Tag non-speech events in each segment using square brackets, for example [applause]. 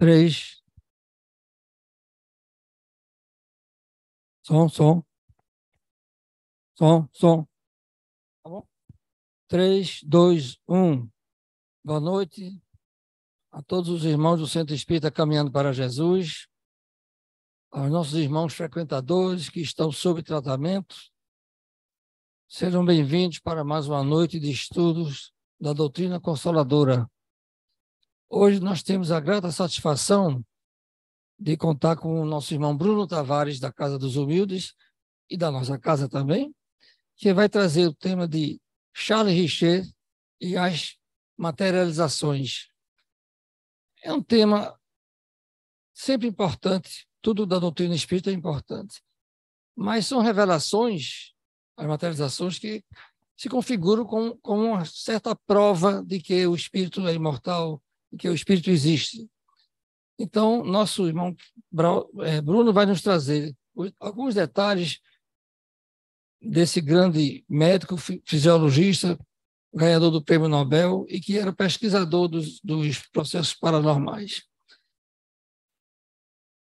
três. Som, som. Som, som. Tá bom? Três, dois, um. Boa noite a todos os irmãos do Centro Espírita Caminhando para Jesus, aos nossos irmãos frequentadores que estão sob tratamento. Sejam bem-vindos para mais uma noite de estudos da doutrina consoladora Hoje nós temos a grata satisfação de contar com o nosso irmão Bruno Tavares, da Casa dos Humildes, e da nossa casa também, que vai trazer o tema de Charles Richer e as materializações. É um tema sempre importante, tudo da doutrina espírita é importante, mas são revelações, as materializações, que se configuram como, uma certa prova de que o espírito é imortal, que o Espírito existe. Então, nosso irmão é, Bruno vai nos trazer alguns detalhes desse grande médico, fisiologista, ganhador do prêmio Nobel e que era pesquisador dos, dos processos paranormais.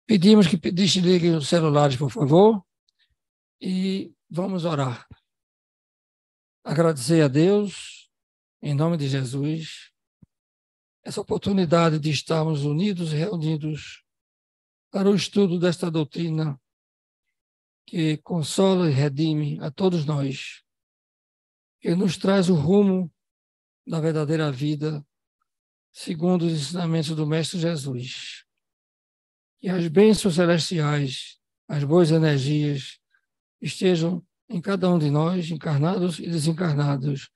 Pedimos que desliguem os celulares, por favor, e vamos orar. Agradecer a Deus, em nome de Jesus, essa oportunidade de estarmos unidos e reunidos para o estudo desta doutrina que consola e redime a todos nós, que nos traz o rumo da verdadeira vida, segundo os ensinamentos do Mestre Jesus. Que as bênçãos celestiais, as boas energias estejam em cada um de nós, encarnados e desencarnados,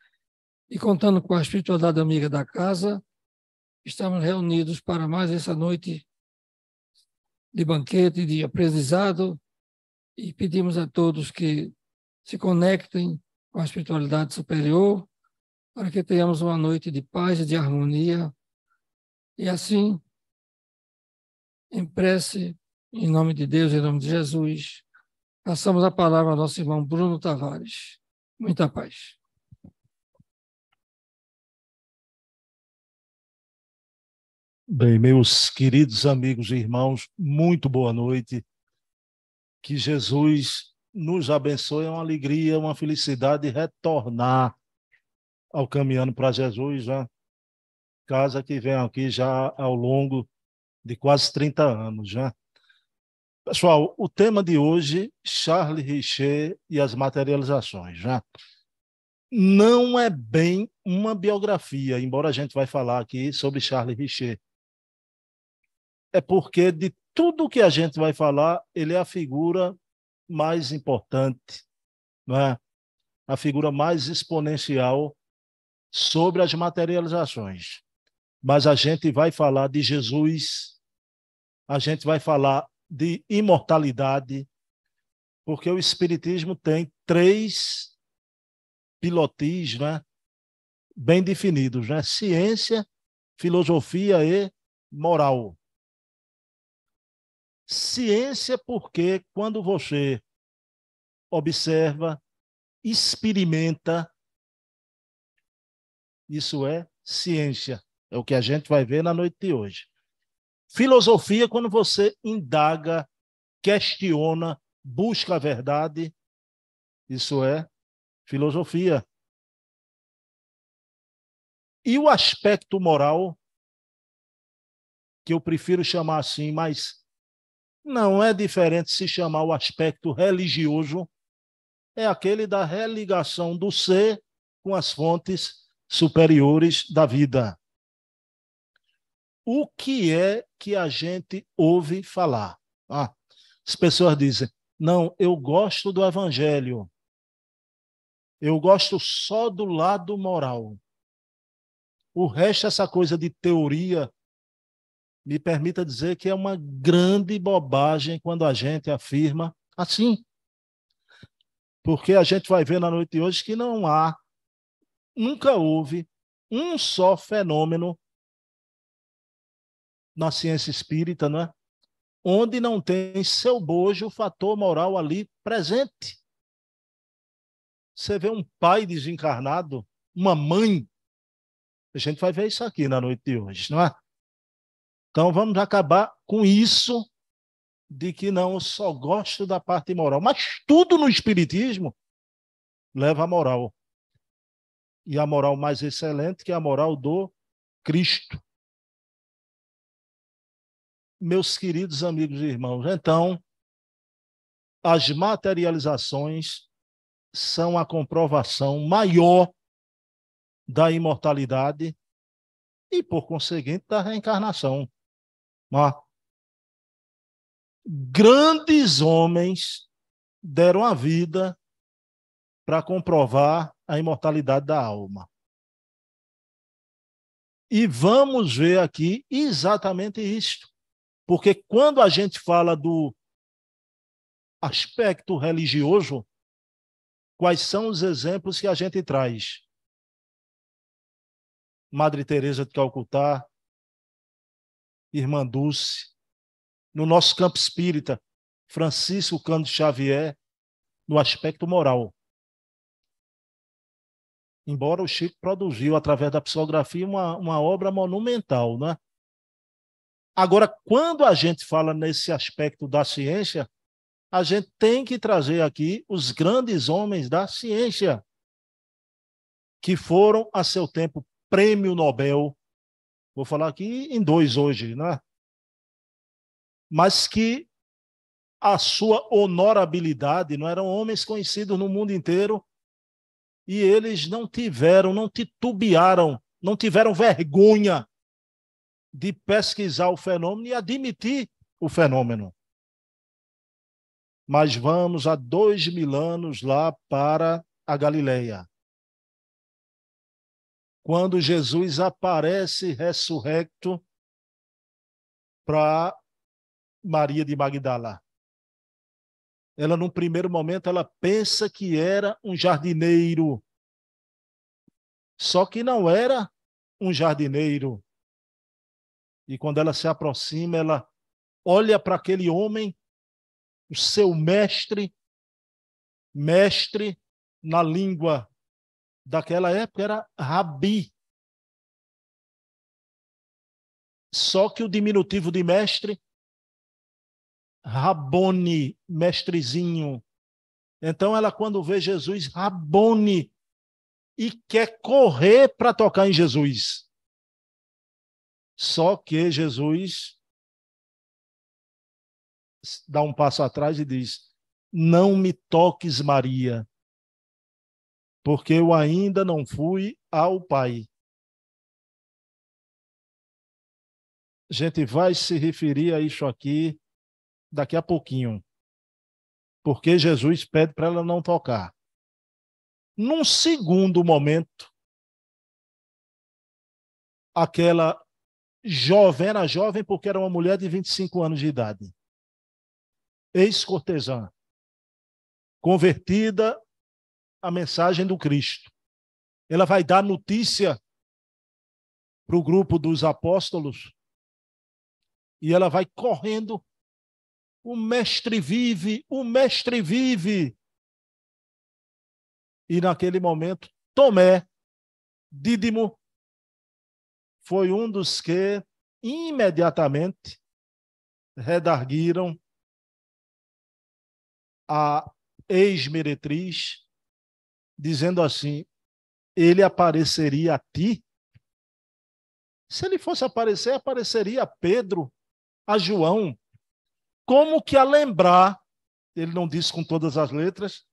e contando com a espiritualidade amiga da casa, Estamos reunidos para mais essa noite de banquete, de aprendizado, e pedimos a todos que se conectem com a espiritualidade superior, para que tenhamos uma noite de paz e de harmonia, e assim, em prece, em nome de Deus, em nome de Jesus, passamos a palavra ao nosso irmão Bruno Tavares. Muita paz. Bem, meus queridos amigos e irmãos, muito boa noite. Que Jesus nos abençoe, é uma alegria, uma felicidade retornar ao caminhando para Jesus, né? Casa que vem aqui já ao longo de quase 30 anos, né? Pessoal, o tema de hoje, Charles Richer e as materializações, né? Não é bem uma biografia, embora a gente vai falar aqui sobre Charles Richer é porque de tudo que a gente vai falar, ele é a figura mais importante, não é? a figura mais exponencial sobre as materializações. Mas a gente vai falar de Jesus, a gente vai falar de imortalidade, porque o Espiritismo tem três pilotis né, bem definidos: né? ciência, filosofia e moral. Ciência, porque quando você observa, experimenta, isso é ciência. É o que a gente vai ver na noite de hoje. Filosofia, quando você indaga, questiona, busca a verdade, isso é filosofia. E o aspecto moral, que eu prefiro chamar assim, mas não é diferente se chamar o aspecto religioso, é aquele da religação do ser com as fontes superiores da vida. O que é que a gente ouve falar? Ah, as pessoas dizem: não, eu gosto do evangelho. Eu gosto só do lado moral. O resto, é essa coisa de teoria, me permita dizer que é uma grande bobagem quando a gente afirma assim. Porque a gente vai ver na noite de hoje que não há, nunca houve um só fenômeno na ciência espírita, não é? Onde não tem seu bojo o fator moral ali presente. Você vê um pai desencarnado, uma mãe. A gente vai ver isso aqui na noite de hoje, não é? Então vamos acabar com isso de que não, eu só gosto da parte moral Mas tudo no Espiritismo leva à moral. E a moral mais excelente, que é a moral do Cristo. Meus queridos amigos e irmãos, então, as materializações são a comprovação maior da imortalidade e, por conseguinte, da reencarnação. Ó, grandes homens deram a vida para comprovar a imortalidade da alma. E vamos ver aqui exatamente isto. Porque quando a gente fala do aspecto religioso, quais são os exemplos que a gente traz? Madre Teresa de Calcutá, Irmã Dulce, no nosso campo espírita, Francisco Cândido Xavier, no aspecto moral. Embora o Chico produziu, através da psicografia, uma, uma obra monumental. Né? Agora, quando a gente fala nesse aspecto da ciência, a gente tem que trazer aqui os grandes homens da ciência, que foram, a seu tempo, prêmio Nobel, vou falar aqui em dois hoje, né? Mas que a sua honorabilidade, não eram homens conhecidos no mundo inteiro, e eles não tiveram, não titubearam, não tiveram vergonha de pesquisar o fenômeno e admitir o fenômeno. Mas vamos há dois mil anos lá para a Galileia quando Jesus aparece ressurrecto para Maria de Magdala. Ela, num primeiro momento, ela pensa que era um jardineiro. Só que não era um jardineiro. E quando ela se aproxima, ela olha para aquele homem, o seu mestre, mestre na língua daquela época era rabi. Só que o diminutivo de mestre, Rabone, mestrezinho. Então ela, quando vê Jesus, Rabone, e quer correr para tocar em Jesus. Só que Jesus dá um passo atrás e diz: Não me toques, Maria, porque eu ainda não fui ao Pai. A gente vai se referir a isso aqui daqui a pouquinho, porque Jesus pede para ela não tocar. Num segundo momento, aquela jovem, era jovem porque era uma mulher de 25 anos de idade, ex-cortesã, convertida a mensagem do Cristo. Ela vai dar notícia para o grupo dos apóstolos e ela vai correndo. O mestre vive, o mestre vive. E naquele momento, Tomé, Dídimo, foi um dos que imediatamente redarguiram a ex-meretriz dizendo assim: Ele apareceria a ti? Se ele fosse aparecer, apareceria a Pedro, a João. Como que a lembrar? Ele não disse com todas as letras.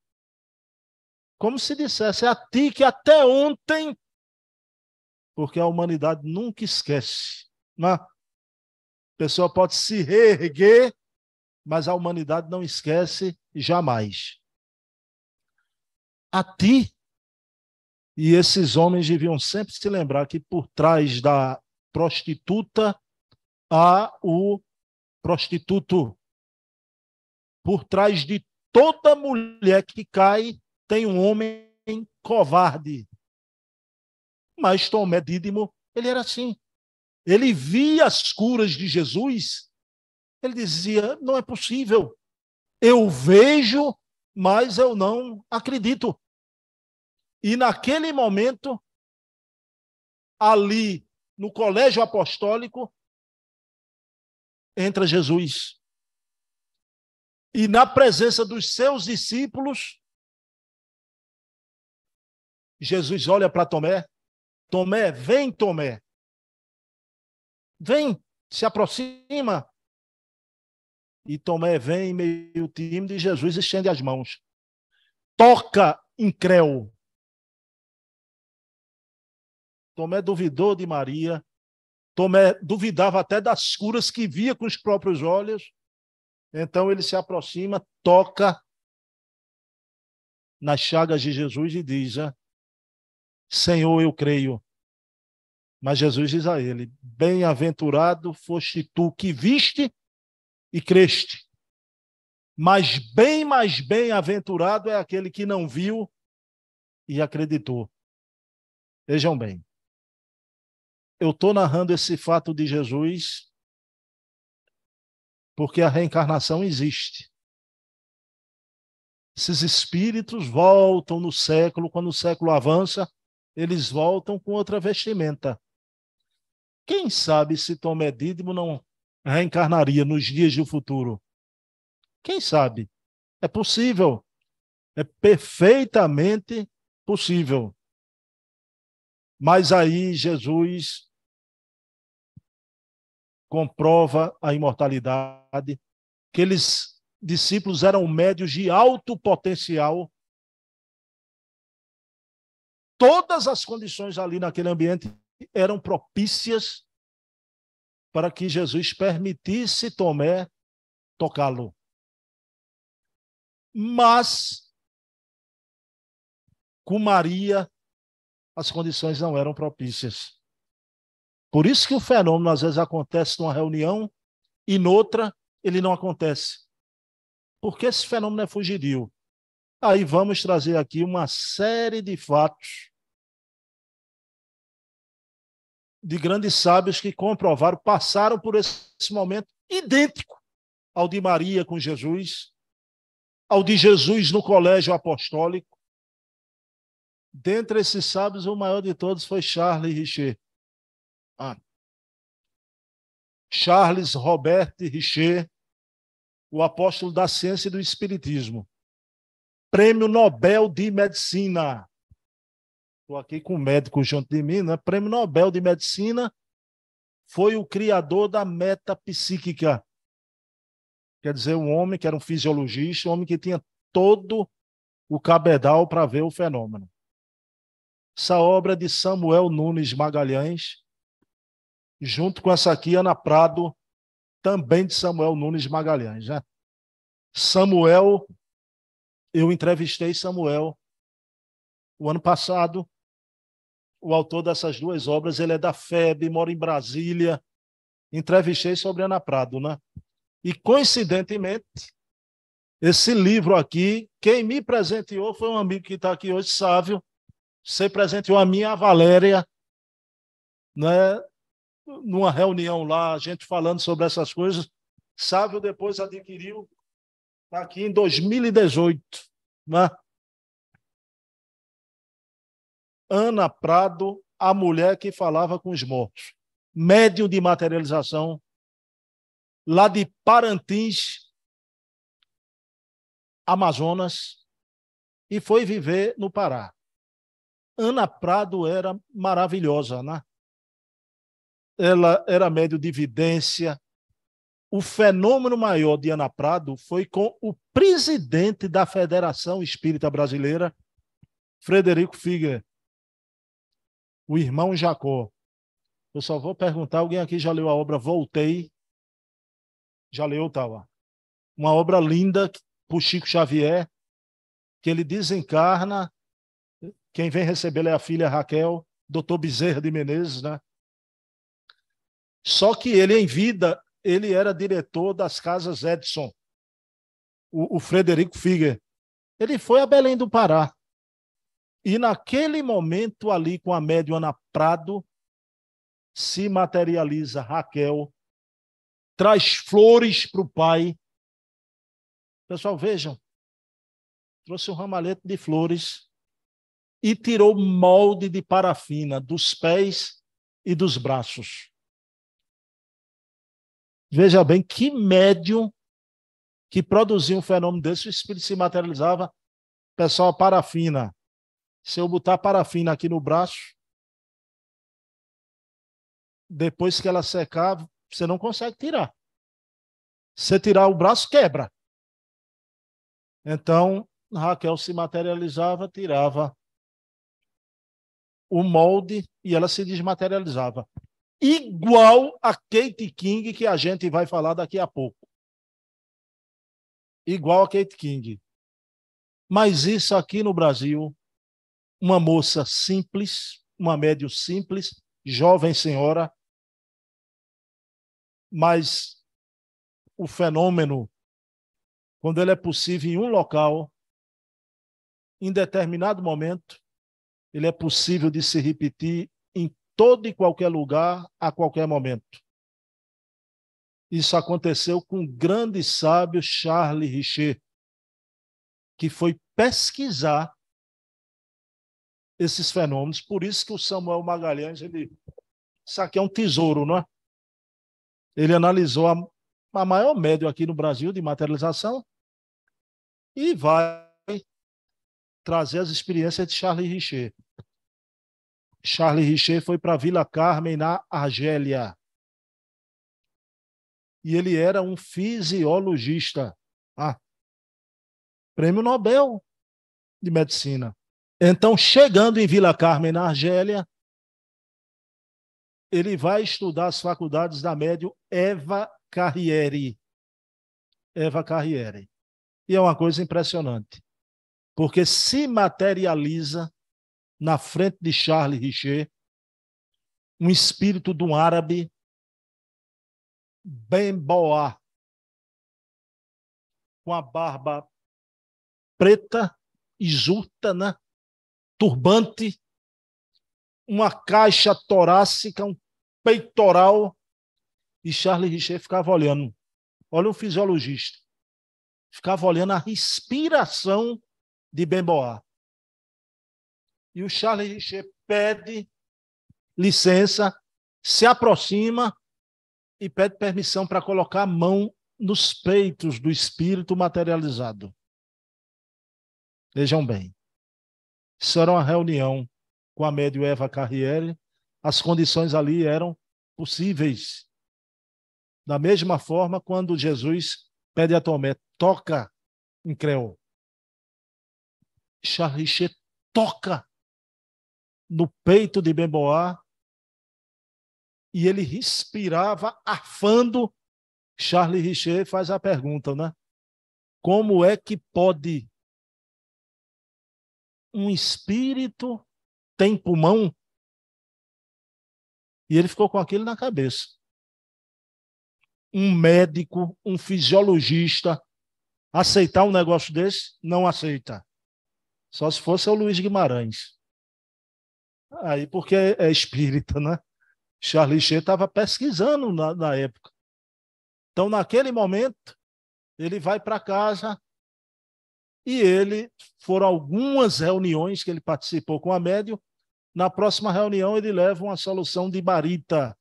Como se dissesse: É a ti que até ontem. Porque a humanidade nunca esquece. Né? A pessoa pode se reerguer, mas a humanidade não esquece jamais a ti. E esses homens deviam sempre se lembrar que por trás da prostituta há o prostituto. Por trás de toda mulher que cai tem um homem covarde. Mas Tomé Dídimo, ele era assim. Ele via as curas de Jesus, ele dizia: não é possível. Eu vejo mas eu não acredito. E naquele momento, ali no colégio apostólico, entra Jesus. E na presença dos seus discípulos, Jesus olha para Tomé: Tomé, vem, Tomé. Vem, se aproxima. E Tomé vem meio tímido e Jesus estende as mãos. Toca, incréu. Tomé duvidou de Maria. Tomé duvidava até das curas que via com os próprios olhos. Então ele se aproxima, toca nas chagas de Jesus e diz: ah, Senhor, eu creio. Mas Jesus diz a ele: Bem-aventurado foste tu que viste e creste. Mas bem mais bem-aventurado é aquele que não viu e acreditou. Vejam bem, eu estou narrando esse fato de Jesus porque a reencarnação existe. Esses espíritos voltam no século, quando o século avança, eles voltam com outra vestimenta. Quem sabe se Tomé Dídimo não reencarnaria nos dias do futuro? Quem sabe? É possível. É perfeitamente possível. Mas aí Jesus comprova a imortalidade, que eles discípulos eram médios de alto potencial. Todas as condições ali naquele ambiente eram propícias para que Jesus permitisse Tomé tocá-lo. Mas com Maria as condições não eram propícias. Por isso que o fenômeno às vezes acontece numa reunião e noutra ele não acontece. Porque esse fenômeno é fugidio. Aí vamos trazer aqui uma série de fatos de grandes sábios que comprovaram, passaram por esse momento idêntico ao de Maria com Jesus, ao de Jesus no colégio apostólico. Dentre esses sábios, o maior de todos foi Charles Richer. Ah. Charles Robert Richer, o apóstolo da ciência e do espiritismo. Prêmio Nobel de Medicina. Estou aqui com o um médico junto de mim, né? Prêmio Nobel de Medicina foi o criador da metapsíquica. Quer dizer, um homem que era um fisiologista, um homem que tinha todo o cabedal para ver o fenômeno. Essa obra é de Samuel Nunes Magalhães, junto com essa aqui, Ana Prado, também de Samuel Nunes Magalhães. Né? Samuel, eu entrevistei Samuel o ano passado, o autor dessas duas obras, ele é da FEB, mora em Brasília. Entrevistei sobre Ana Prado, né? E coincidentemente, esse livro aqui, quem me presenteou foi um amigo que está aqui hoje, Sávio. Você presenteou a minha a Valéria, né? Numa reunião lá, a gente falando sobre essas coisas. Sávio depois adquiriu tá aqui em 2018, né? Ana Prado, a mulher que falava com os mortos. Médium de materialização, lá de Parantins, Amazonas, e foi viver no Pará. Ana Prado era maravilhosa, né? Ela era médio de vidência. O fenômeno maior de Ana Prado foi com o presidente da Federação Espírita Brasileira, Frederico Figueiredo o irmão Jacó. Eu só vou perguntar, alguém aqui já leu a obra Voltei? Já leu, tá lá, Uma obra linda por Chico Xavier, que ele desencarna. Quem vem recebê-la é a filha Raquel, doutor Bezerra de Menezes, né? Só que ele, em vida, ele era diretor das casas Edson, o, o Frederico Figuer. Ele foi a Belém do Pará. E naquele momento ali com a médium Ana Prado, se materializa Raquel, traz flores para o pai. Pessoal, vejam, trouxe um ramalhete de flores e tirou molde de parafina dos pés e dos braços. Veja bem, que médium que produzia um fenômeno desse, o espírito se materializava. Pessoal, parafina, se eu botar parafina aqui no braço, depois que ela secar, você não consegue tirar. Se tirar o braço, quebra. Então, Raquel se materializava, tirava o molde e ela se desmaterializava. Igual a Kate King, que a gente vai falar daqui a pouco. Igual a Kate King. Mas isso aqui no Brasil uma moça simples, uma média simples, jovem senhora, mas o fenômeno, quando ele é possível em um local, em determinado momento, ele é possível de se repetir em todo e qualquer lugar, a qualquer momento. Isso aconteceu com o grande sábio Charles Richer, que foi pesquisar esses fenômenos. Por isso que o Samuel Magalhães, ele, isso aqui é um tesouro, não é? Ele analisou a, a maior média aqui no Brasil de materialização e vai trazer as experiências de Charles Richer. Charles Richer foi para Vila Carmen, na Argélia. E ele era um fisiologista. Ah, prêmio Nobel de Medicina. Então, chegando em Vila Carmen, na Argélia, ele vai estudar as faculdades da médio Eva Carriere, Eva Carriere, E é uma coisa impressionante, porque se materializa na frente de Charles Richer um espírito de um árabe bem boa, com a barba preta, exulta, né? turbante, uma caixa torácica, um peitoral, e Charles Richer ficava olhando. Olha o fisiologista. Ficava olhando a respiração de Bemboá. E o Charles Richer pede licença, se aproxima e pede permissão para colocar a mão nos peitos do espírito materializado. Vejam bem fizeram uma reunião com a médio Eva Carriere, as condições ali eram possíveis. Da mesma forma, quando Jesus pede a Tomé, toca em creol. Charriche toca no peito de Bemboá e ele respirava afando. Charles Richer faz a pergunta, né? Como é que pode um espírito tem pulmão? E ele ficou com aquilo na cabeça. Um médico, um fisiologista, aceitar um negócio desse? Não aceita. Só se fosse o Luiz Guimarães. Aí, porque é espírita, né? Charles Sheen estava pesquisando na, na época. Então, naquele momento, ele vai para casa, e ele foram algumas reuniões que ele participou com a médio Na próxima reunião, ele leva uma solução de barita.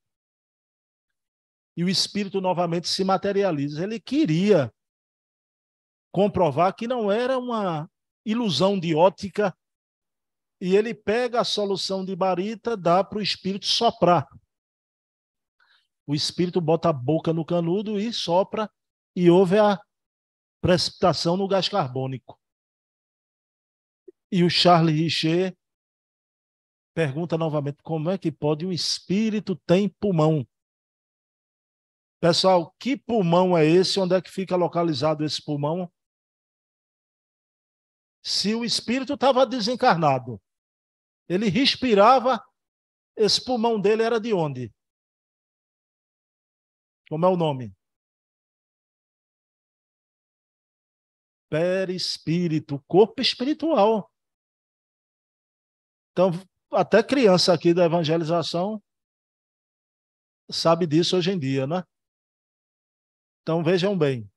E o espírito novamente se materializa. Ele queria comprovar que não era uma ilusão de ótica. E ele pega a solução de barita, dá para o espírito soprar. O espírito bota a boca no canudo e sopra, e houve a precipitação no gás carbônico. E o Charles Richer pergunta novamente: como é que pode um espírito ter pulmão? Pessoal, que pulmão é esse? Onde é que fica localizado esse pulmão? Se o espírito estava desencarnado, ele respirava, esse pulmão dele era de onde? Como é o nome? perispírito, corpo espiritual. Então, até criança aqui da evangelização sabe disso hoje em dia, né? Então, vejam bem.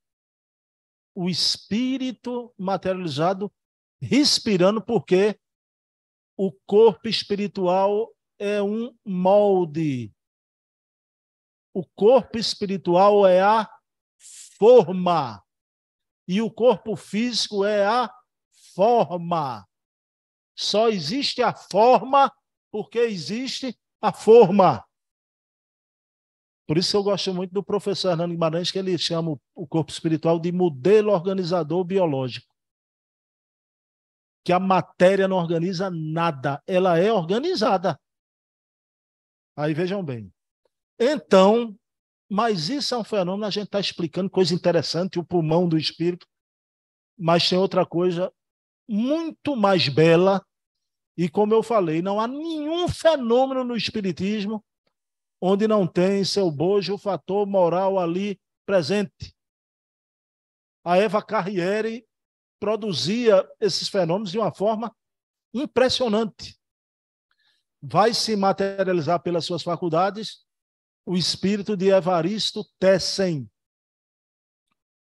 O espírito materializado respirando, porque o corpo espiritual é um molde. O corpo espiritual é a forma. E o corpo físico é a forma. Só existe a forma porque existe a forma. Por isso eu gosto muito do professor Hernando Guimarães, que ele chama o corpo espiritual de modelo organizador biológico. Que a matéria não organiza nada, ela é organizada. Aí vejam bem. Então, mas isso é um fenômeno, a gente está explicando coisa interessante, o pulmão do espírito. Mas tem outra coisa muito mais bela, e como eu falei, não há nenhum fenômeno no espiritismo onde não tem seu bojo o fator moral ali presente. A Eva Carriere produzia esses fenômenos de uma forma impressionante. Vai se materializar pelas suas faculdades o espírito de Evaristo Tessen,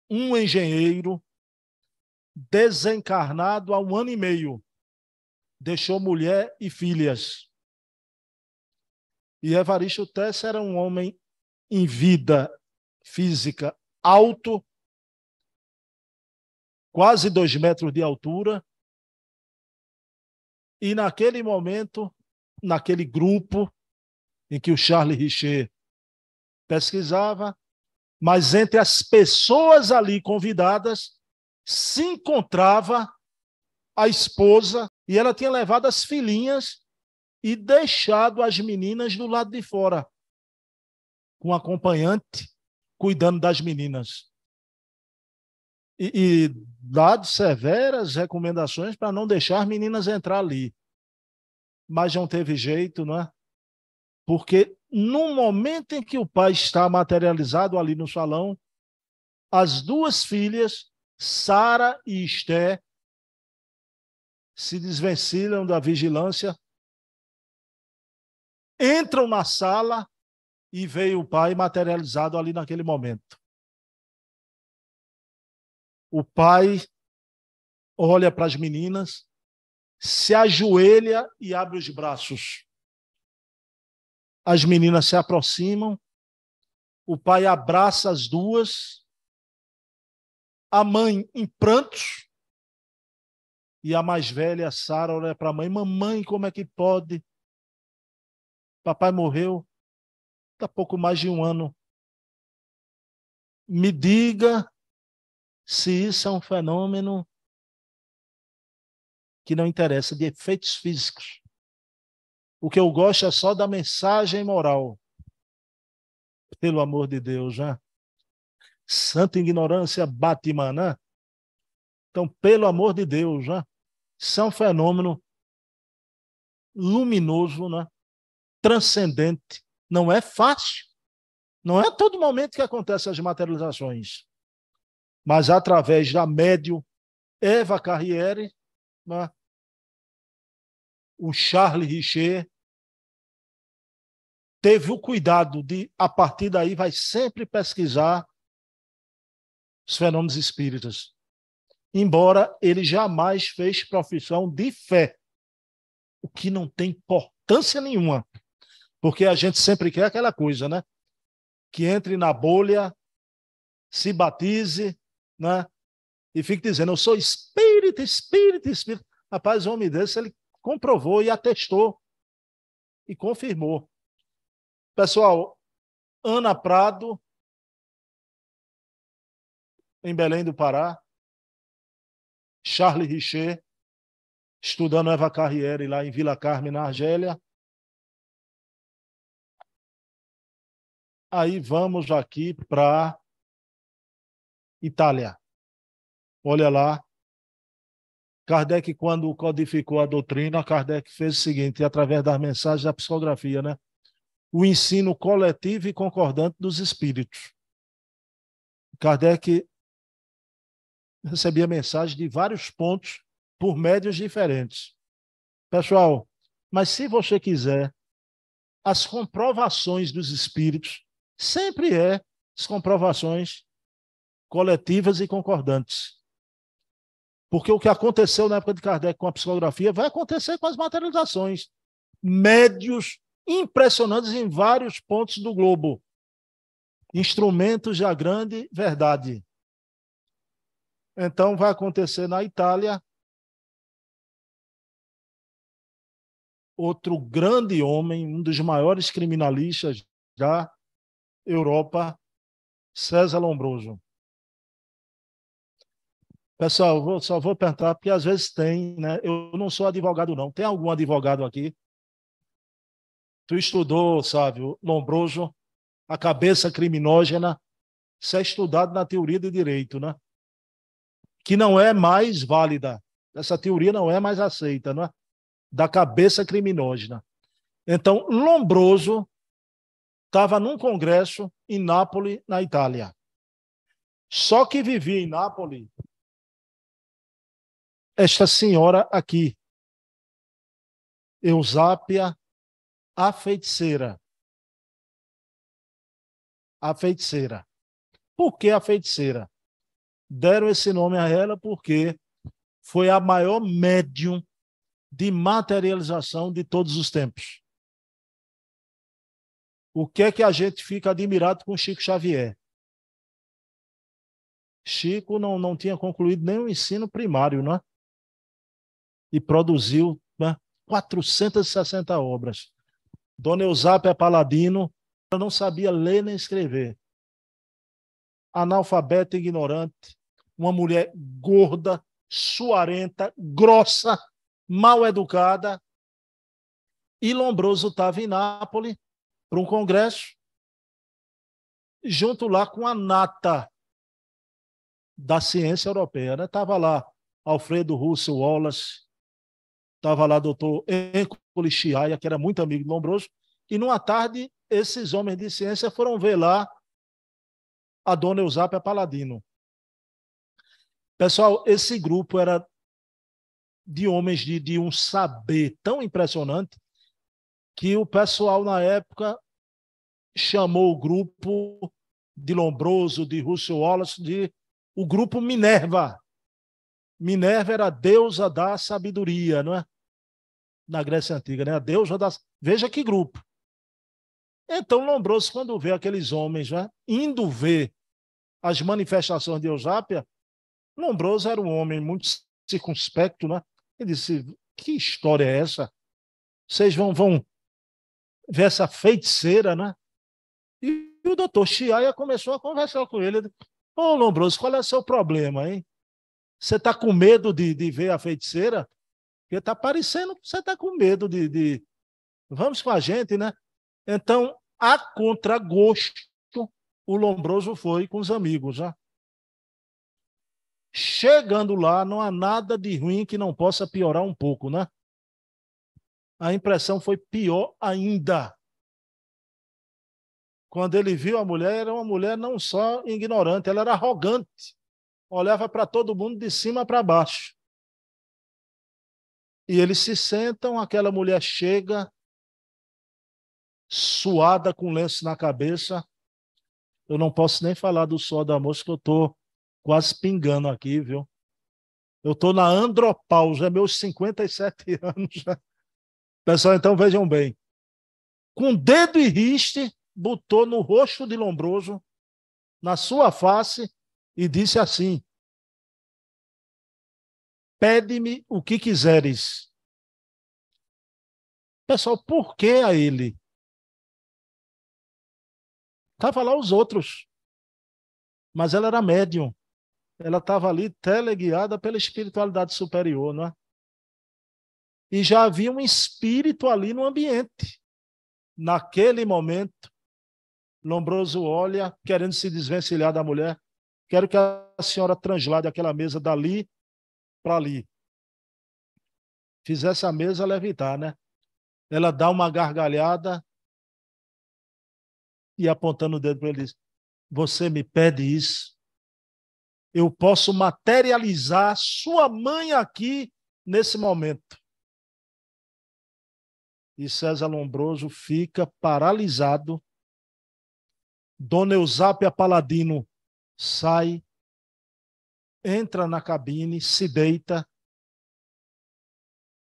um engenheiro desencarnado há um ano e meio. Deixou mulher e filhas. E Evaristo Tessen era um homem em vida física alto, quase dois metros de altura. E naquele momento, naquele grupo em que o Charles Richer pesquisava, mas entre as pessoas ali convidadas se encontrava a esposa e ela tinha levado as filhinhas e deixado as meninas do lado de fora, com um acompanhante cuidando das meninas. E, e dado severas recomendações para não deixar as meninas entrar ali. Mas não teve jeito, não é? Porque no momento em que o pai está materializado ali no salão, as duas filhas, Sara e Esté, se desvencilham da vigilância, entram na sala e veem o pai materializado ali naquele momento. O pai olha para as meninas, se ajoelha e abre os braços. As meninas se aproximam, o pai abraça as duas, a mãe em prantos, e a mais velha, a Sara, olha para a mãe: Mamãe, como é que pode? Papai morreu há pouco mais de um ano. Me diga se isso é um fenômeno que não interessa de efeitos físicos. O que eu gosto é só da mensagem moral. Pelo amor de Deus, né? Santa ignorância Batman, né? Então, pelo amor de Deus, né? Isso é um fenômeno luminoso, né? transcendente. Não é fácil. Não é a todo momento que acontecem as materializações. Mas através da médio Eva Carriere, né? o Charles Richer, teve o cuidado de, a partir daí, vai sempre pesquisar os fenômenos espíritas, embora ele jamais fez profissão de fé, o que não tem importância nenhuma, porque a gente sempre quer aquela coisa, né? Que entre na bolha, se batize, né? E fique dizendo, eu sou espírita, espírita, espírita. Rapaz, o homem desse, ele comprovou e atestou e confirmou Pessoal, Ana Prado, em Belém do Pará. Charles Richer, estudando Eva Carriere lá em Vila Carme, na Argélia. Aí vamos aqui para Itália. Olha lá. Kardec, quando codificou a doutrina, Kardec fez o seguinte, através das mensagens da psicografia, né? o ensino coletivo e concordante dos espíritos. Kardec recebia mensagem de vários pontos por médios diferentes. Pessoal, mas se você quiser, as comprovações dos espíritos sempre é as comprovações coletivas e concordantes. Porque o que aconteceu na época de Kardec com a psicografia vai acontecer com as materializações. Médios impressionantes em vários pontos do globo. Instrumentos da grande verdade. Então, vai acontecer na Itália. Outro grande homem, um dos maiores criminalistas da Europa, César Lombroso. Pessoal, só vou perguntar, porque às vezes tem, né? Eu não sou advogado, não. Tem algum advogado aqui? Tu estudou, sabe, o Lombroso, a cabeça criminógena, isso é estudado na teoria de direito, né? Que não é mais válida. Essa teoria não é mais aceita, não é? Da cabeça criminógena. Então, Lombroso estava num congresso em Nápoles, na Itália. Só que vivia em Nápoles esta senhora aqui, Eusápia a feiticeira. A feiticeira. Por que a feiticeira? Deram esse nome a ela porque foi a maior médium de materialização de todos os tempos. O que é que a gente fica admirado com Chico Xavier? Chico não, não tinha concluído nem o ensino primário, não? Né? E produziu né, 460 obras. Dona Eusápia Paladino, ela não sabia ler nem escrever. Analfabeta ignorante, uma mulher gorda, suarenta, grossa, mal educada. E Lombroso estava em Nápoles para um congresso, junto lá com a nata da ciência europeia. Estava né? lá Alfredo Russell Wallace, estava lá doutor Enco. Polichiaia, que era muito amigo de Lombroso, e numa tarde esses homens de ciência foram ver lá a dona Eusápia Paladino. Pessoal, esse grupo era de homens de, de um saber tão impressionante que o pessoal na época chamou o grupo de Lombroso, de Russell Wallace, de o grupo Minerva. Minerva era a deusa da sabedoria, não é? na Grécia Antiga, né? a deusa das. Veja que grupo. Então, Lombroso, quando vê aqueles homens né, indo ver as manifestações de Eusápia, Lombroso era um homem muito circunspecto, né? Ele disse: Que história é essa? Vocês vão, vão ver essa feiticeira, né? E o doutor Chiaia começou a conversar com ele. Ô, oh, Lombroso, qual é o seu problema, hein? Você está com medo de, de ver a feiticeira? Porque está parecendo que você está com medo de, de, Vamos com a gente, né? Então, a contragosto, o Lombroso foi com os amigos. Né? Chegando lá, não há nada de ruim que não possa piorar um pouco, né? A impressão foi pior ainda. Quando ele viu a mulher, era uma mulher não só ignorante, ela era arrogante. Olhava para todo mundo de cima para baixo. E eles se sentam, aquela mulher chega, suada com lenço na cabeça. Eu não posso nem falar do suor da moça, que eu estou quase pingando aqui, viu? Eu estou na andropausa, é meus 57 [laughs] anos. Pessoal, então vejam bem. Com dedo e riste, botou no rosto de Lombroso, na sua face, e disse assim: Pede-me o que quiseres. Pessoal, por que a ele? Estava lá os outros. Mas ela era médium. Ela estava ali teleguiada pela espiritualidade superior, não é? E já havia um espírito ali no ambiente. Naquele momento, Lombroso olha, querendo se desvencilhar da mulher. Quero que a senhora translade aquela mesa dali para ali. Fizesse a mesa levitar, né? Ela dá uma gargalhada e apontando o dedo para ele diz: Você me pede isso? Eu posso materializar sua mãe aqui nesse momento. E César Lombroso fica paralisado. Dona Eusápia Paladino sai entra na cabine, se deita.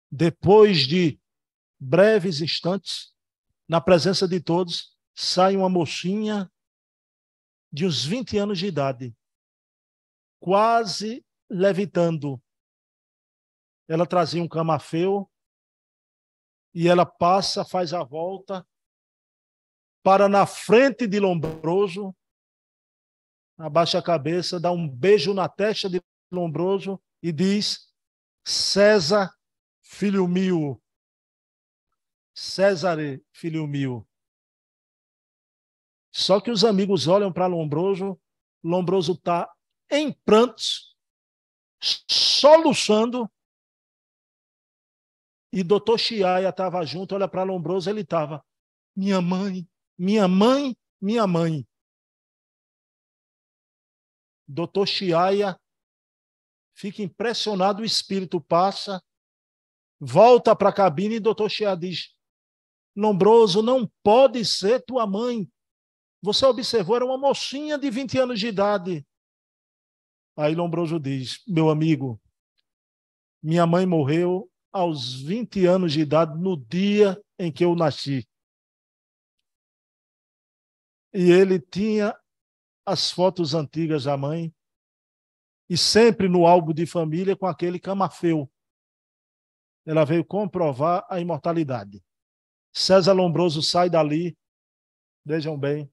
Depois de breves instantes, na presença de todos, sai uma mocinha de uns 20 anos de idade, quase levitando. Ela trazia um camafeu e ela passa, faz a volta, para na frente de Lombroso, abaixa a cabeça, dá um beijo na testa de Lombroso e diz: César, filho meu. César, filho meu. Só que os amigos olham para Lombroso, Lombroso está em prantos, soluçando, e doutor Chiaia estava junto, olha para Lombroso, ele estava, minha mãe, minha mãe, minha mãe doutor Chiaia fica impressionado, o espírito passa, volta para a cabine e doutor Chiaia diz, Lombroso, não pode ser tua mãe. Você observou, era uma mocinha de 20 anos de idade. Aí Lombroso diz, meu amigo, minha mãe morreu aos 20 anos de idade, no dia em que eu nasci. E ele tinha as fotos antigas da mãe e sempre no álbum de família com aquele camafeu. Ela veio comprovar a imortalidade. César Lombroso sai dali, vejam bem,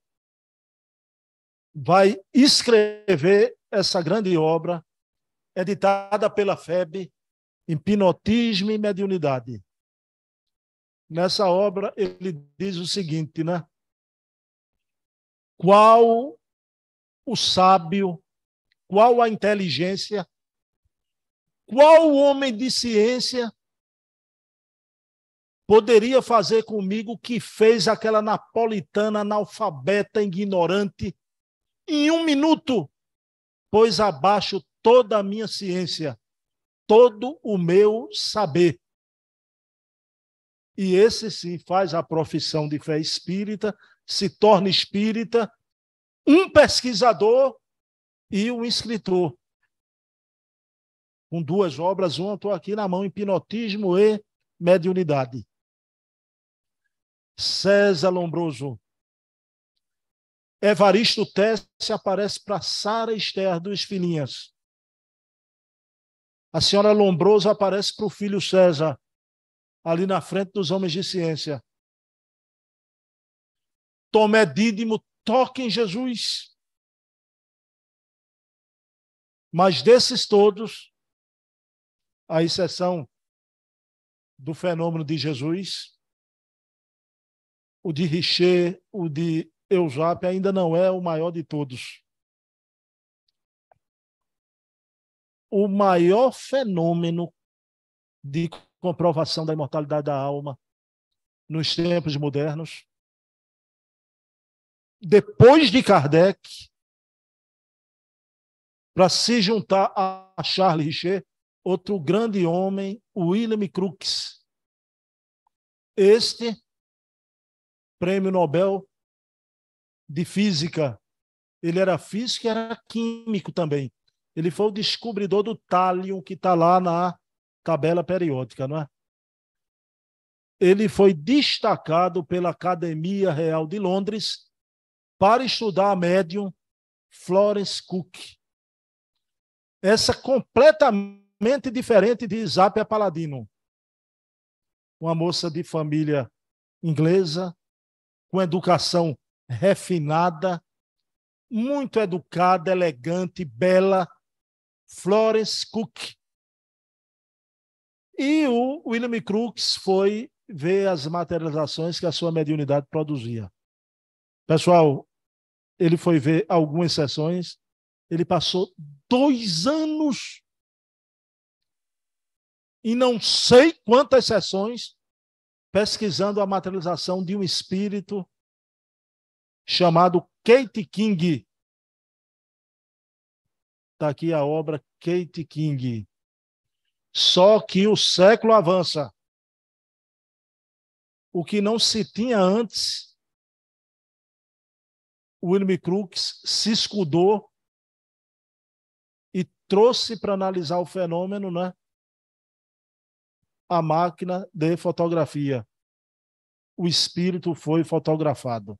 vai escrever essa grande obra, editada pela FEB, Hipnotismo e Mediunidade. Nessa obra, ele diz o seguinte, né? Qual o sábio, qual a inteligência, qual o homem de ciência poderia fazer comigo o que fez aquela napolitana analfabeta ignorante em um minuto, pois abaixo toda a minha ciência, todo o meu saber. E esse sim faz a profissão de fé espírita, se torna espírita um pesquisador e um escritor. Com duas obras, uma estou aqui na mão, Hipnotismo e Mediunidade. César Lombroso. Evaristo Tess aparece para Sara Esther dos Filhinhas. A senhora Lombroso aparece para o filho César, ali na frente dos homens de ciência. Tomé Dídimo toque em Jesus. Mas desses todos, à exceção do fenômeno de Jesus, o de Richer, o de Eusap, ainda não é o maior de todos. O maior fenômeno de comprovação da imortalidade da alma nos tempos modernos depois de Kardec, para se juntar a Charles Richer, outro grande homem, William Crookes. Este prêmio Nobel de física. Ele era físico e era químico também. Ele foi o descobridor do talho que está lá na tabela periódica, não é? Ele foi destacado pela Academia Real de Londres para estudar a médium Florence Cook. Essa completamente diferente de Zapia Paladino. Uma moça de família inglesa, com educação refinada, muito educada, elegante, bela, Florence Cook. E o William Crookes foi ver as materializações que a sua mediunidade produzia. Pessoal, ele foi ver algumas sessões, ele passou dois anos e não sei quantas sessões pesquisando a materialização de um espírito chamado Kate King. Está aqui a obra Kate King. Só que o século avança. O que não se tinha antes o William Crookes se escudou e trouxe para analisar o fenômeno, né? A máquina de fotografia. O espírito foi fotografado.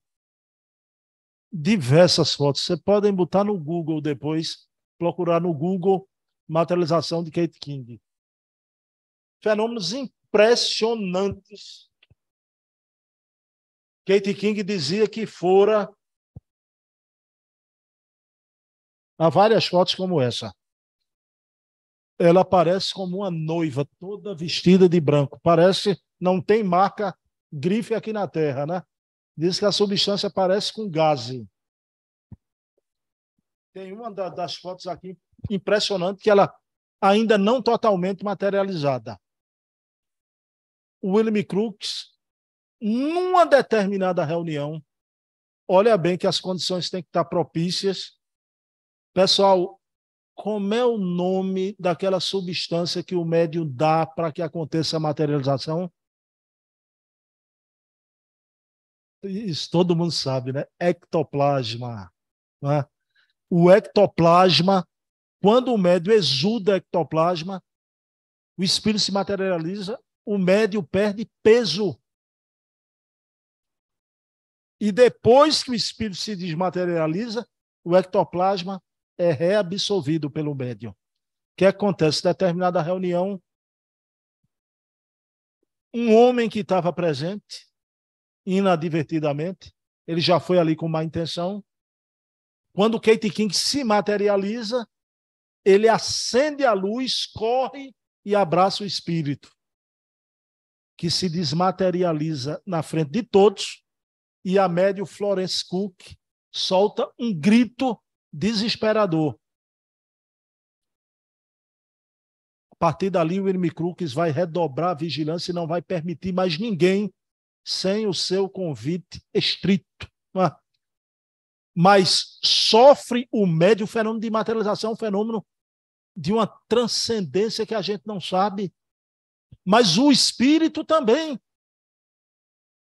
Diversas fotos. Você podem botar no Google depois, procurar no Google materialização de Kate King. Fenômenos impressionantes. Kate King dizia que fora Há várias fotos como essa. Ela aparece como uma noiva, toda vestida de branco. Parece, não tem marca grife aqui na Terra, né? Diz que a substância parece com gaze. Tem uma das fotos aqui impressionante que ela ainda não totalmente materializada. William Crookes, numa determinada reunião, olha bem que as condições têm que estar propícias Pessoal, como é o nome daquela substância que o médium dá para que aconteça a materialização? Isso todo mundo sabe, né? Ectoplasma. Né? O ectoplasma, quando o médium exuda ectoplasma, o espírito se materializa, o médium perde peso. E depois que o espírito se desmaterializa, o ectoplasma é reabsorvido pelo médium. O que acontece? Determinada reunião, um homem que estava presente, inadvertidamente, ele já foi ali com má intenção. Quando Kate King se materializa, ele acende a luz, corre e abraça o espírito, que se desmaterializa na frente de todos, e a médio Florence Cook solta um grito desesperador. A partir dali, o Irmi Crookes vai redobrar a vigilância e não vai permitir mais ninguém sem o seu convite estrito. É? Mas sofre o médio fenômeno de materialização, um fenômeno de uma transcendência que a gente não sabe. Mas o espírito também.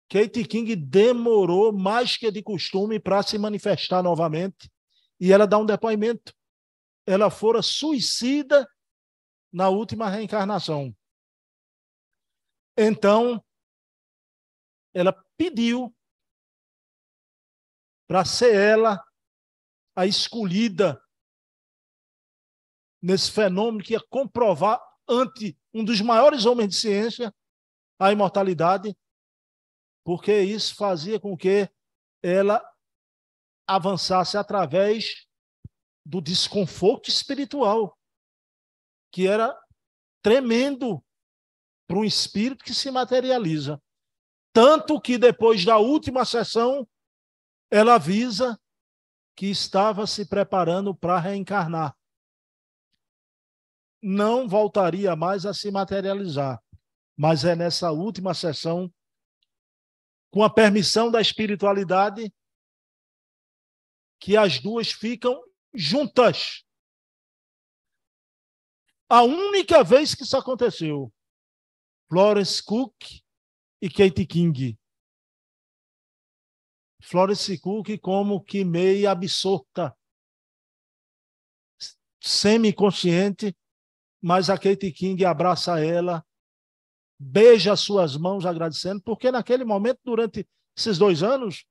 Kate King demorou mais que de costume para se manifestar novamente. E ela dá um depoimento. Ela fora suicida na última reencarnação. Então, ela pediu para ser ela a escolhida nesse fenômeno que ia comprovar ante um dos maiores homens de ciência a imortalidade, porque isso fazia com que ela avançasse através do desconforto espiritual, que era tremendo para um espírito que se materializa. Tanto que depois da última sessão, ela avisa que estava se preparando para reencarnar. Não voltaria mais a se materializar, mas é nessa última sessão, com a permissão da espiritualidade, que as duas ficam juntas. A única vez que isso aconteceu, Florence Cook e Kate King. Florence Cook como que meio absorta, semi-consciente, mas a Kate King abraça ela, beija suas mãos agradecendo, porque naquele momento, durante esses dois anos,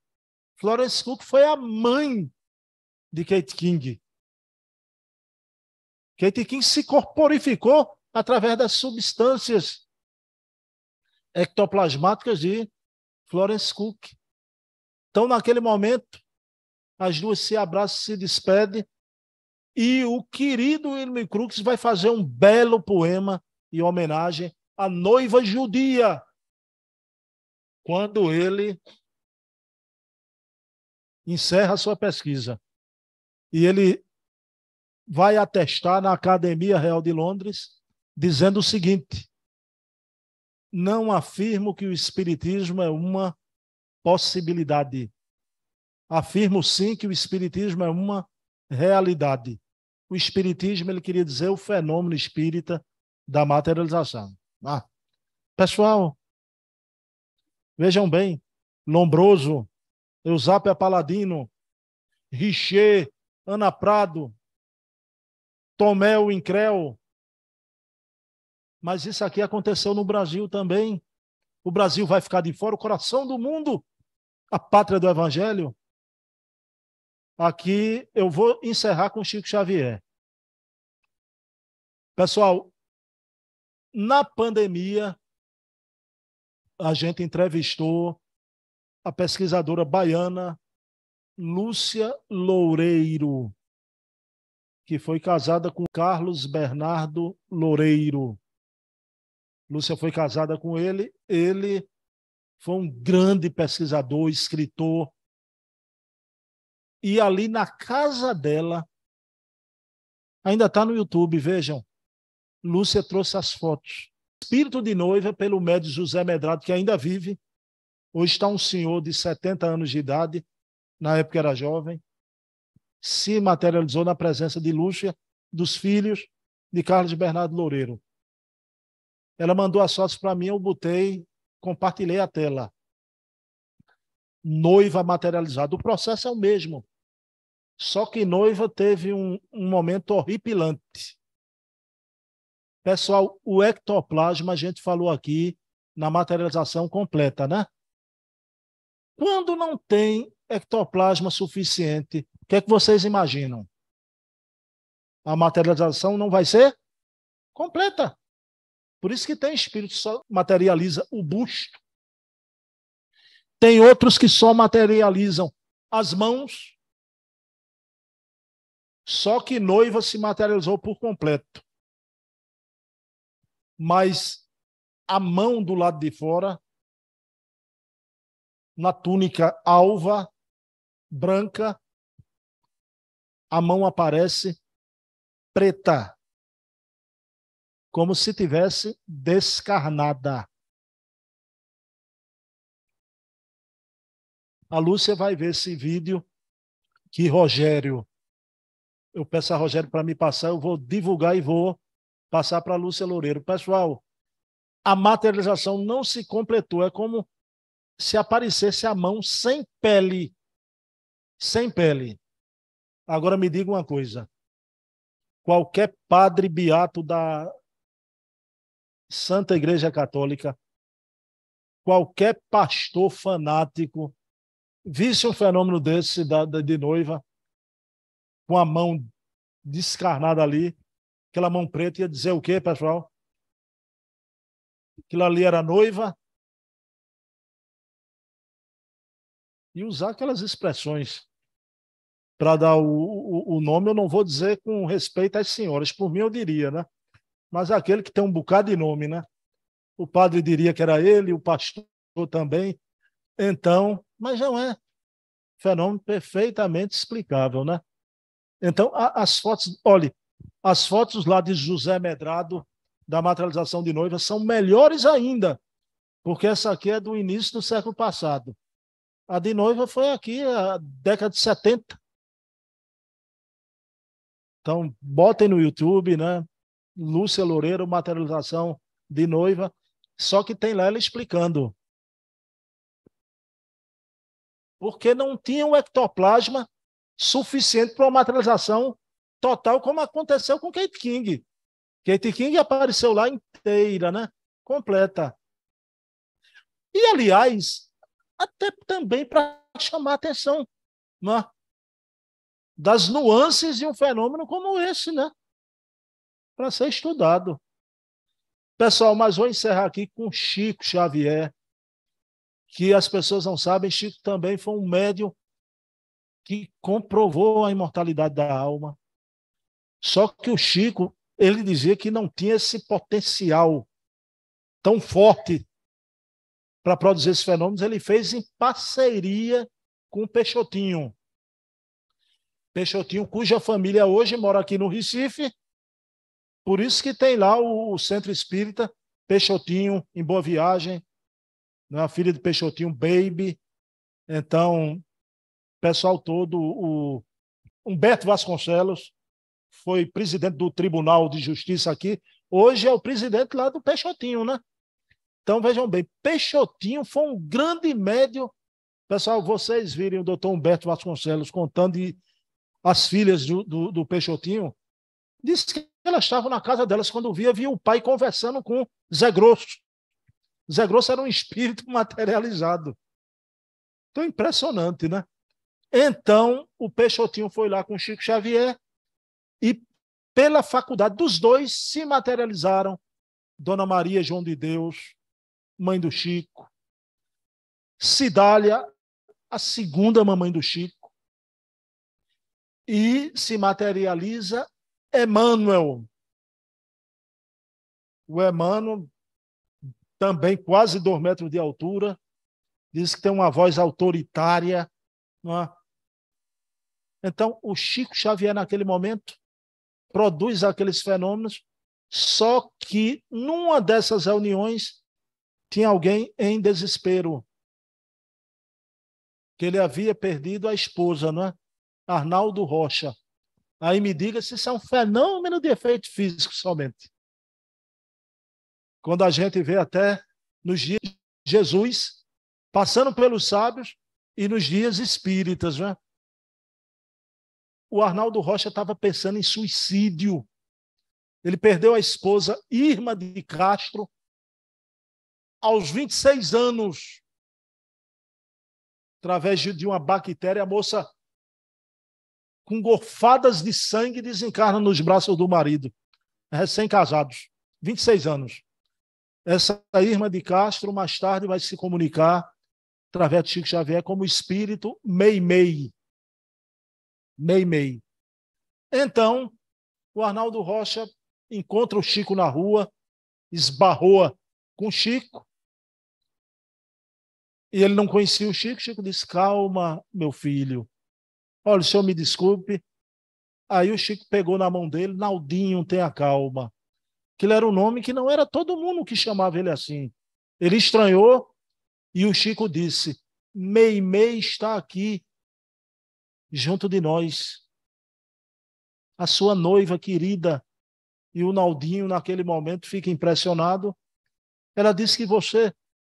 Florence Cook foi a mãe de Kate King. Kate King se corporificou através das substâncias ectoplasmáticas de Florence Cook. Então, naquele momento, as duas se abraçam, se despedem, e o querido William Crux vai fazer um belo poema em homenagem à noiva judia, quando ele encerra sua pesquisa e ele vai atestar na Academia Real de Londres, dizendo o seguinte: não afirmo que o Espiritismo é uma possibilidade. Afirmo sim que o Espiritismo é uma realidade. O Espiritismo, ele queria dizer o fenômeno espírita da materialização. Ah, pessoal, vejam bem: Lombroso, Eusápia Paladino, Richer, Ana Prado, Tomé o Increl. Mas isso aqui aconteceu no Brasil também. O Brasil vai ficar de fora, o coração do mundo, a pátria do Evangelho. Aqui eu vou encerrar com Chico Xavier. Pessoal, na pandemia, a gente entrevistou a pesquisadora baiana Lúcia Loureiro, que foi casada com Carlos Bernardo Loureiro. Lúcia foi casada com ele, ele foi um grande pesquisador, escritor. E ali na casa dela, ainda está no YouTube, vejam. Lúcia trouxe as fotos. Espírito de noiva pelo médico José Medrado, que ainda vive. Hoje está um senhor de 70 anos de idade, na época era jovem, se materializou na presença de Lúcia, dos filhos de Carlos Bernardo Loureiro. Ela mandou as fotos para mim, eu botei, compartilhei a tela. Noiva materializada. O processo é o mesmo. Só que noiva teve um, um momento horripilante. Pessoal, o ectoplasma, a gente falou aqui na materialização completa, né? Quando não tem ectoplasma suficiente. O que é que vocês imaginam? A materialização não vai ser completa. Por isso que tem espírito que só materializa o busto. Tem outros que só materializam as mãos. Só que noiva se materializou por completo. Mas a mão do lado de fora, na túnica alva, branca, a mão aparece preta, como se tivesse descarnada. A Lúcia vai ver esse vídeo que Rogério, eu peço a Rogério para me passar, eu vou divulgar e vou passar para a Lúcia Loureiro. Pessoal, a materialização não se completou, é como se aparecesse a mão sem pele sem pele. Agora me diga uma coisa. Qualquer padre beato da Santa Igreja Católica, qualquer pastor fanático, visse um fenômeno desse da, de noiva, com a mão descarnada ali, aquela mão preta, ia dizer o quê, pessoal? Aquilo ali era noiva. E usar aquelas expressões para dar o, o, o, nome, eu não vou dizer com respeito às senhoras, por mim eu diria, né? Mas é aquele que tem um bocado de nome, né? O padre diria que era ele, o pastor também. Então, mas não é. Fenômeno perfeitamente explicável, né? Então, a, as fotos, olhe, as fotos lá de José Medrado, da materialização de noiva, são melhores ainda, porque essa aqui é do início do século passado. A de noiva foi aqui, a década de 70. Então, botem no YouTube, né? Lúcia Loureiro, materialização de noiva. Só que tem lá ela explicando. Porque não tinha um ectoplasma suficiente para uma materialização total, como aconteceu com Kate King. Kate King apareceu lá inteira, né? Completa. E, aliás, até também para chamar atenção. Né? das nuances de um fenômeno como esse, né? Para ser estudado. Pessoal, mas vou encerrar aqui com Chico Xavier, que as pessoas não sabem, Chico também foi um médium que comprovou a imortalidade da alma. Só que o Chico, ele dizia que não tinha esse potencial tão forte para produzir esses fenômenos, ele fez em parceria com o Peixotinho. Peixotinho, cuja família hoje mora aqui no Recife. Por isso que tem lá o, o Centro Espírita Peixotinho, em Boa Viagem, né? a filha de Peixotinho, Baby. Então, pessoal todo, o Humberto Vasconcelos foi presidente do Tribunal de Justiça aqui, hoje é o presidente lá do Peixotinho, né? Então, vejam bem, Peixotinho foi um grande médio. Pessoal, vocês virem o doutor Humberto Vasconcelos contando e as filhas do, do, do Peixotinho, disse que elas estavam na casa delas quando via, via o pai conversando com Zé Grosso. Zé Grosso era um espírito [laughs] materializado. Então, impressionante, né? Então, o Peixotinho foi lá com Chico Xavier e, pela faculdade dos dois, se materializaram Dona Maria João de Deus, mãe do Chico, Cidália, a segunda mamãe do Chico, e se materializa Emmanuel. O Emmanuel, também quase dois metros de altura, diz que tem uma voz autoritária. É? Então, o Chico Xavier, naquele momento, produz aqueles fenômenos, só que numa dessas reuniões tinha alguém em desespero. Que ele havia perdido a esposa, não é? Arnaldo Rocha. Aí me diga se isso é um fenômeno de efeito físico somente. Quando a gente vê até nos dias de Jesus, passando pelos sábios e nos dias espíritas, né? O Arnaldo Rocha estava pensando em suicídio. Ele perdeu a esposa Irma de Castro aos 26 anos. Através de uma bactéria, a moça com gorfadas de sangue, desencarna nos braços do marido, é recém-casados, 26 anos. Essa irmã de Castro, mais tarde, vai se comunicar, através de Chico Xavier, como espírito Meimei. Meimei. Então, o Arnaldo Rocha encontra o Chico na rua, esbarroa com o Chico, e ele não conhecia o Chico. Chico disse: Calma, meu filho, Olha, o senhor me desculpe. Aí o Chico pegou na mão dele, Naldinho, tenha calma. Aquilo era um nome que não era todo mundo que chamava ele assim. Ele estranhou e o Chico disse: Meimei está aqui, junto de nós. A sua noiva querida. E o Naldinho, naquele momento, fica impressionado. Ela disse que você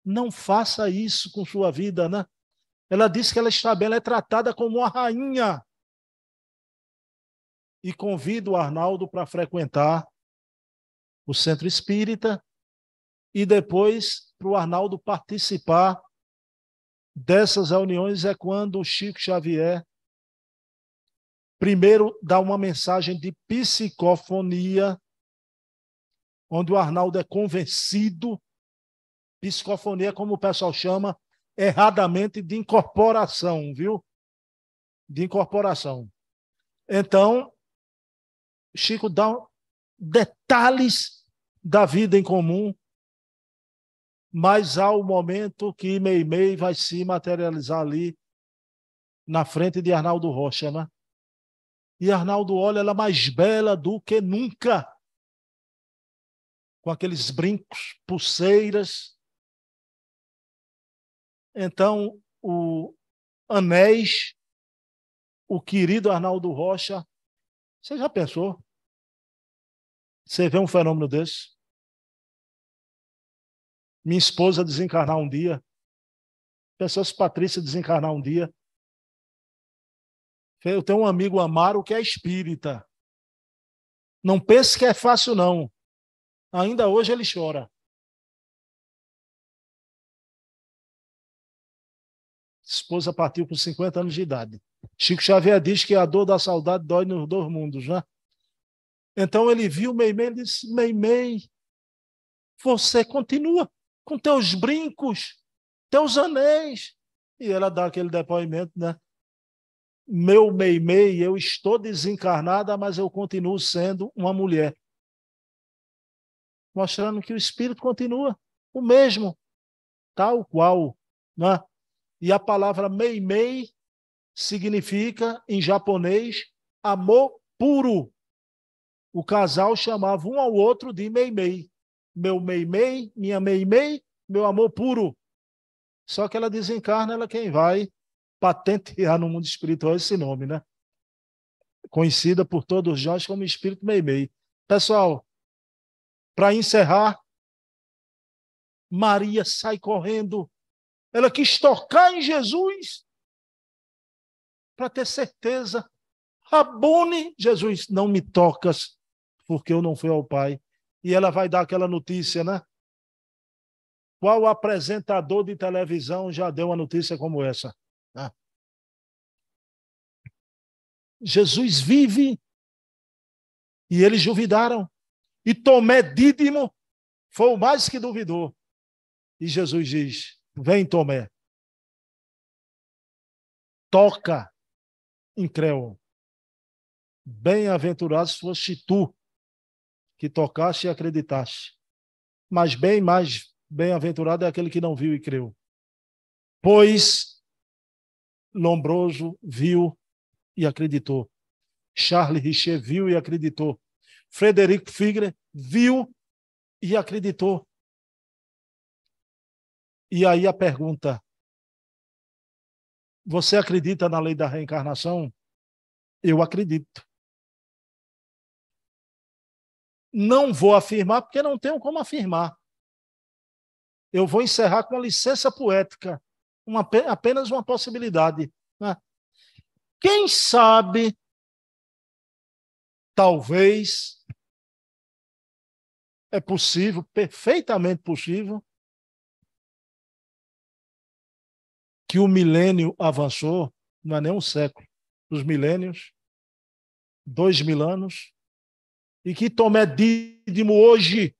não faça isso com sua vida, né? Ela diz que ela está bem, ela é tratada como uma rainha. E convida o Arnaldo para frequentar o centro espírita e depois para o Arnaldo participar dessas reuniões é quando o Chico Xavier primeiro dá uma mensagem de psicofonia, onde o Arnaldo é convencido, psicofonia, como o pessoal chama, erradamente de incorporação, viu? De incorporação. Então, Chico dá detalhes da vida em comum, mas há o um momento que Meimei vai se materializar ali na frente de Arnaldo Rocha, né? E Arnaldo olha ela mais bela do que nunca, com aqueles brincos, pulseiras, então, o Anéis, o querido Arnaldo Rocha, você já pensou? Você vê um fenômeno desse? Minha esposa desencarnar um dia. Pessoas Patrícia desencarnar um dia. Eu tenho um amigo Amaro que é espírita. Não pense que é fácil, não. Ainda hoje ele chora. Esposa partiu com 50 anos de idade. Chico Xavier diz que a dor da saudade dói nos dois mundos, né? Então ele viu Meimei e disse: Meimei, você continua com teus brincos, teus anéis. E ela dá aquele depoimento, né? Meu Meimei, eu estou desencarnada, mas eu continuo sendo uma mulher. Mostrando que o espírito continua o mesmo, tal qual. Né? E a palavra meimei significa, em japonês, amor puro. O casal chamava um ao outro de meimei. Meu meimei, minha meimei, meu amor puro. Só que ela desencarna, ela quem vai patentear no mundo espiritual esse nome, né? Conhecida por todos nós como espírito meimei. Pessoal, para encerrar, Maria sai correndo ela quis tocar em Jesus para ter certeza. Rabone, Jesus, não me tocas, porque eu não fui ao Pai. E ela vai dar aquela notícia, né? Qual apresentador de televisão já deu uma notícia como essa? Né? Jesus vive. E eles duvidaram. E Tomé Dídimo foi o mais que duvidou. E Jesus diz: Vem, Tomé. Toca em Creon. Bem-aventurados foste tu que tocaste e acreditaste. Mas bem mais bem-aventurado é aquele que não viu e creu. Pois Lombroso viu e acreditou. Charles Richer viu e acreditou. Frederico Figre viu e acreditou. E aí a pergunta: Você acredita na lei da reencarnação? Eu acredito. Não vou afirmar porque não tenho como afirmar. Eu vou encerrar com a licença poética, uma, apenas uma possibilidade. Né? Quem sabe, talvez, é possível, perfeitamente possível, que o milênio avançou, não é nem um século, dos milênios, dois mil anos, e que Tomé Dídimo hoje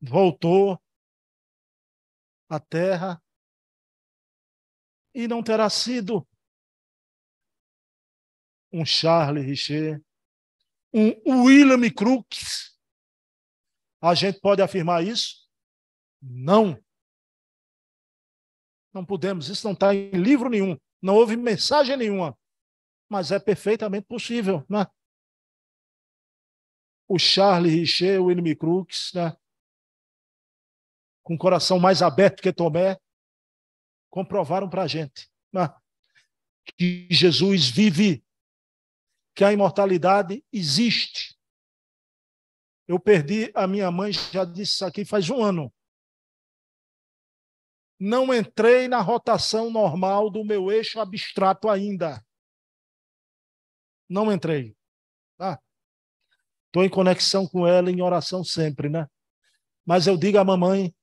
voltou à terra e não terá sido um Charles Richer, um William Crookes. A gente pode afirmar isso? Não. Não podemos, isso não está em livro nenhum, não houve mensagem nenhuma, mas é perfeitamente possível, né? O Charles Richer, o William crooks né? com o coração mais aberto que Tomé, comprovaram para a gente né? que Jesus vive, que a imortalidade existe. Eu perdi a minha mãe, já disse isso aqui faz um ano. Não entrei na rotação normal do meu eixo abstrato ainda. Não entrei. Tá? Estou em conexão com ela, em oração sempre, né? Mas eu digo à mamãe: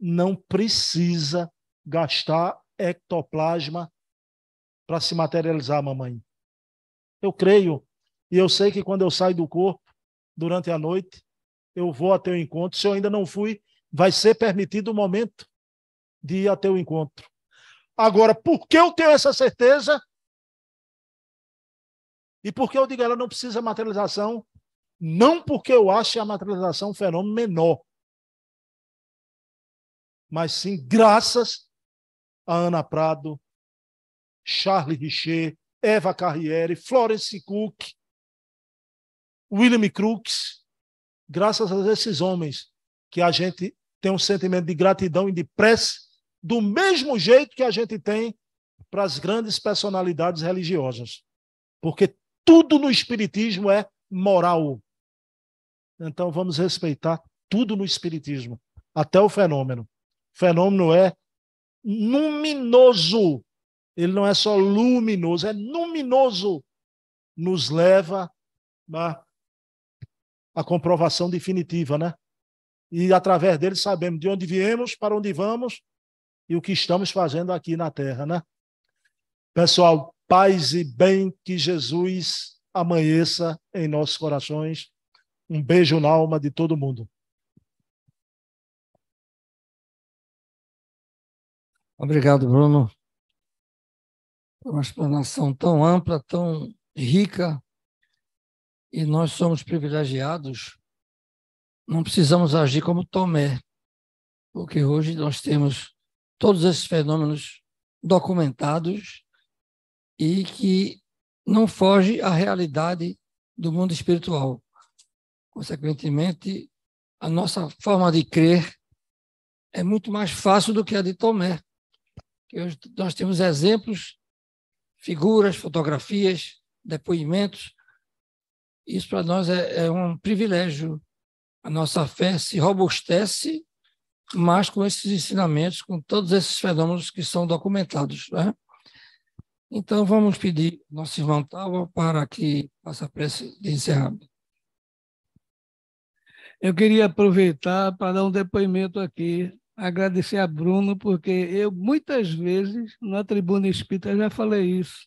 não precisa gastar ectoplasma para se materializar, mamãe. Eu creio e eu sei que quando eu saio do corpo, durante a noite, eu vou até o encontro. Se eu ainda não fui, vai ser permitido o momento de ir até o encontro. Agora, por que eu tenho essa certeza? E por que eu digo ela não precisa materialização? Não porque eu ache a materialização um fenômeno menor, mas sim graças a Ana Prado, Charles Richer, Eva Carriere, Florence Cook, William Crookes, graças a esses homens que a gente tem um sentimento de gratidão e de prece do mesmo jeito que a gente tem para as grandes personalidades religiosas. Porque tudo no Espiritismo é moral. Então vamos respeitar tudo no Espiritismo, até o fenômeno. O fenômeno é luminoso. Ele não é só luminoso, é luminoso. Nos leva à a comprovação definitiva, né? E através dele sabemos de onde viemos, para onde vamos e o que estamos fazendo aqui na Terra, né? Pessoal, paz e bem que Jesus amanheça em nossos corações. Um beijo na alma de todo mundo. Obrigado, Bruno, uma explanação tão ampla, tão rica. E nós somos privilegiados. Não precisamos agir como Tomé, porque hoje nós temos todos esses fenômenos documentados e que não foge à realidade do mundo espiritual. Consequentemente, a nossa forma de crer é muito mais fácil do que a de Tomé. nós temos exemplos, figuras, fotografias, depoimentos. Isso para nós é, é um privilégio. A nossa fé se robustece mas com esses ensinamentos, com todos esses fenômenos que são documentados. Né? Então, vamos pedir nosso irmão Tava para que faça a prece de encerramento. Eu queria aproveitar para dar um depoimento aqui, agradecer a Bruno, porque eu muitas vezes na tribuna espírita já falei isso,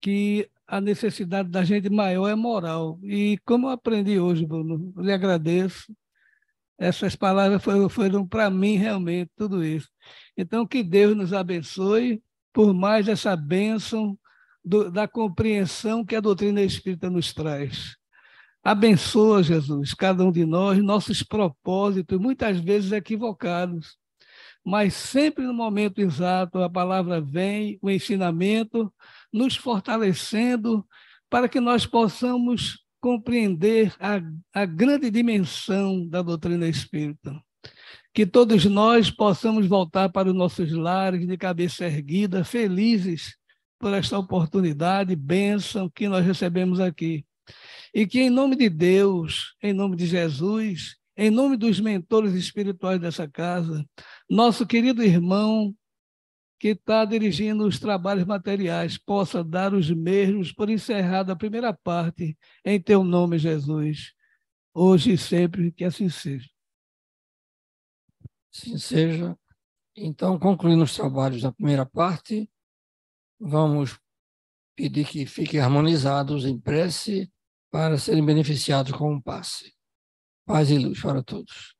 que a necessidade da gente maior é moral. E como eu aprendi hoje, Bruno, eu lhe agradeço essas palavras foram, para mim realmente tudo isso. Então, que Deus nos abençoe por mais essa bênção do, da compreensão que a doutrina espírita nos traz. Abençoa, Jesus, cada um de nós, nossos propósitos, muitas vezes equivocados, mas sempre no momento exato a palavra vem, o ensinamento, nos fortalecendo para que nós possamos compreender a, a grande dimensão da doutrina espírita. Que todos nós possamos voltar para os nossos lares de cabeça erguida, felizes por esta oportunidade, bênção que nós recebemos aqui. E que, em nome de Deus, em nome de Jesus, em nome dos mentores espirituais dessa casa, nosso querido irmão que está dirigindo os trabalhos materiais possa dar os mesmos por encerrada a primeira parte, em teu nome, Jesus, hoje e sempre, que assim seja. Assim seja. Então, concluindo os trabalhos da primeira parte, vamos pedir que fiquem harmonizados em prece para serem beneficiados com o um passe. Paz e luz para todos.